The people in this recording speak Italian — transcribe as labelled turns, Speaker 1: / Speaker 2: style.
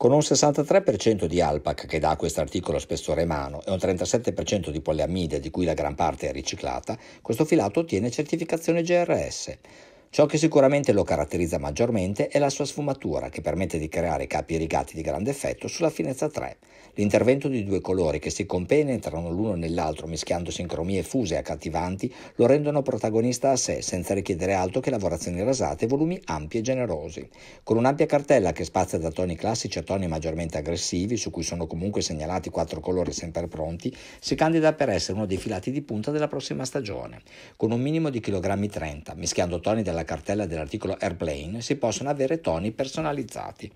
Speaker 1: con un 63% di alpac che dà a questo articolo spessore mano e un 37% di poliamide di cui la gran parte è riciclata, questo filato ottiene certificazione GRS. Ciò che sicuramente lo caratterizza maggiormente è la sua sfumatura che permette di creare capi rigati di grande effetto sulla finezza 3. L'intervento di due colori che si compenetrano l'uno nell'altro mischiando sincromie fuse e accattivanti lo rendono protagonista a sé senza richiedere altro che lavorazioni rasate e volumi ampi e generosi. Con un'ampia cartella che spazia da toni classici a toni maggiormente aggressivi, su cui sono comunque segnalati quattro colori sempre pronti, si candida per essere uno dei filati di punta della prossima stagione. Con un minimo di chilogrammi 30, mischiando toni della alla cartella dell'articolo Airplane si possono avere toni personalizzati.